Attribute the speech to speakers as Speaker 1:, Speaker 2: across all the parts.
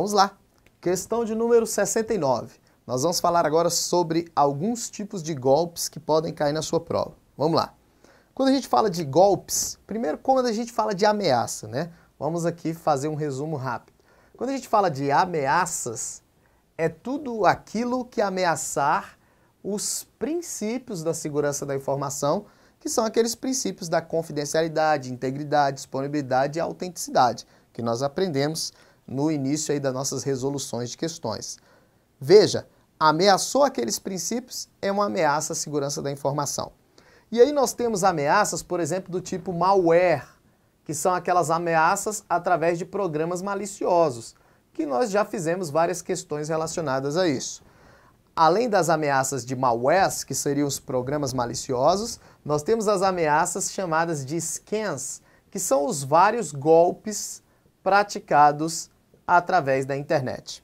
Speaker 1: Vamos lá. Questão de número 69. Nós vamos falar agora sobre alguns tipos de golpes que podem cair na sua prova. Vamos lá. Quando a gente fala de golpes, primeiro quando a gente fala de ameaça, né? Vamos aqui fazer um resumo rápido. Quando a gente fala de ameaças, é tudo aquilo que ameaçar os princípios da segurança da informação, que são aqueles princípios da confidencialidade, integridade, disponibilidade e autenticidade, que nós aprendemos no início aí das nossas resoluções de questões. Veja, ameaçou aqueles princípios é uma ameaça à segurança da informação. E aí nós temos ameaças, por exemplo, do tipo malware, que são aquelas ameaças através de programas maliciosos, que nós já fizemos várias questões relacionadas a isso. Além das ameaças de malwares, que seriam os programas maliciosos, nós temos as ameaças chamadas de scans, que são os vários golpes praticados através da internet.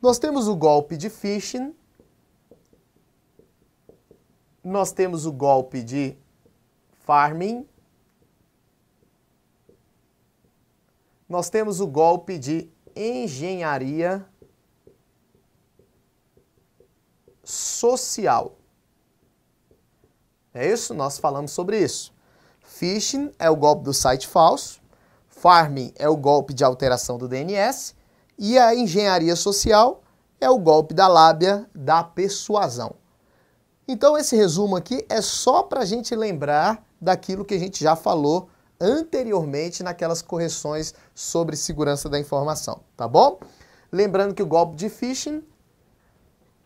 Speaker 1: Nós temos o golpe de phishing, nós temos o golpe de farming, nós temos o golpe de engenharia social. É isso? Nós falamos sobre isso. Phishing é o golpe do site falso. Farming é o golpe de alteração do DNS e a engenharia social é o golpe da lábia da persuasão. Então, esse resumo aqui é só para a gente lembrar daquilo que a gente já falou anteriormente naquelas correções sobre segurança da informação, tá bom? Lembrando que o golpe de phishing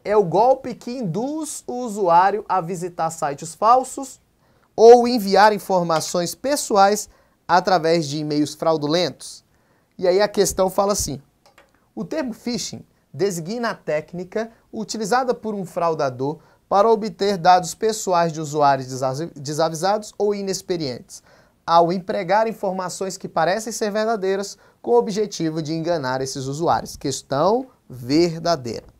Speaker 1: é o golpe que induz o usuário a visitar sites falsos ou enviar informações pessoais através de e-mails fraudulentos. E aí a questão fala assim: o termo phishing designa a técnica utilizada por um fraudador para obter dados pessoais de usuários desavisados ou inexperientes, ao empregar informações que parecem ser verdadeiras com o objetivo de enganar esses usuários. Questão verdadeira.